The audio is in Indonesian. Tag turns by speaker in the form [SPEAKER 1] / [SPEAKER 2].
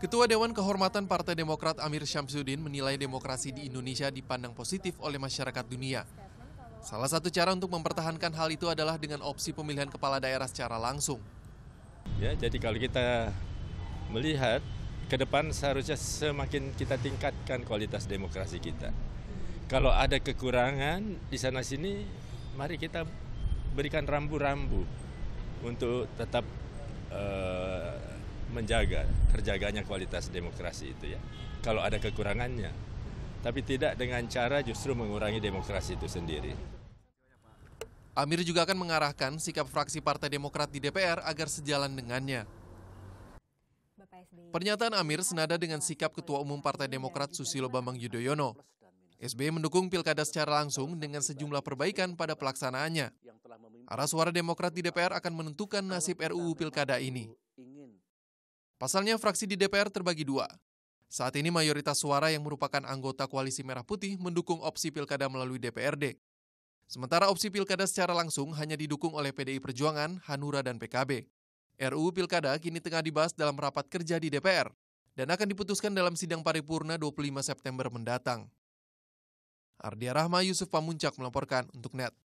[SPEAKER 1] Ketua Dewan Kehormatan Partai Demokrat Amir Syamsuddin menilai demokrasi di Indonesia dipandang positif oleh masyarakat dunia. Salah satu cara untuk mempertahankan hal itu adalah dengan opsi pemilihan kepala daerah secara langsung.
[SPEAKER 2] Ya, jadi kalau kita melihat ke depan seharusnya semakin kita tingkatkan kualitas demokrasi kita. Kalau ada kekurangan di sana sini, mari kita berikan rambu-rambu untuk tetap uh, menjaga terjaganya kualitas demokrasi itu ya. Kalau ada kekurangannya, tapi tidak dengan cara justru mengurangi demokrasi itu sendiri.
[SPEAKER 1] Amir juga akan mengarahkan sikap fraksi Partai Demokrat di DPR agar sejalan dengannya. Pernyataan Amir senada dengan sikap Ketua Umum Partai Demokrat Susilo Bambang Yudhoyono. SBY mendukung pilkada secara langsung dengan sejumlah perbaikan pada pelaksanaannya. Arah suara Demokrat di DPR akan menentukan nasib RUU pilkada ini. Pasalnya fraksi di DPR terbagi dua. Saat ini mayoritas suara yang merupakan anggota koalisi Merah Putih mendukung opsi pilkada melalui DPRD. Sementara opsi pilkada secara langsung hanya didukung oleh PDI Perjuangan, Hanura, dan PKB. RUU Pilkada kini tengah dibahas dalam rapat kerja di DPR dan akan diputuskan dalam sidang paripurna 25
[SPEAKER 2] September mendatang. Ardia Rahma Yusuf Pamuncak melaporkan untuk NET.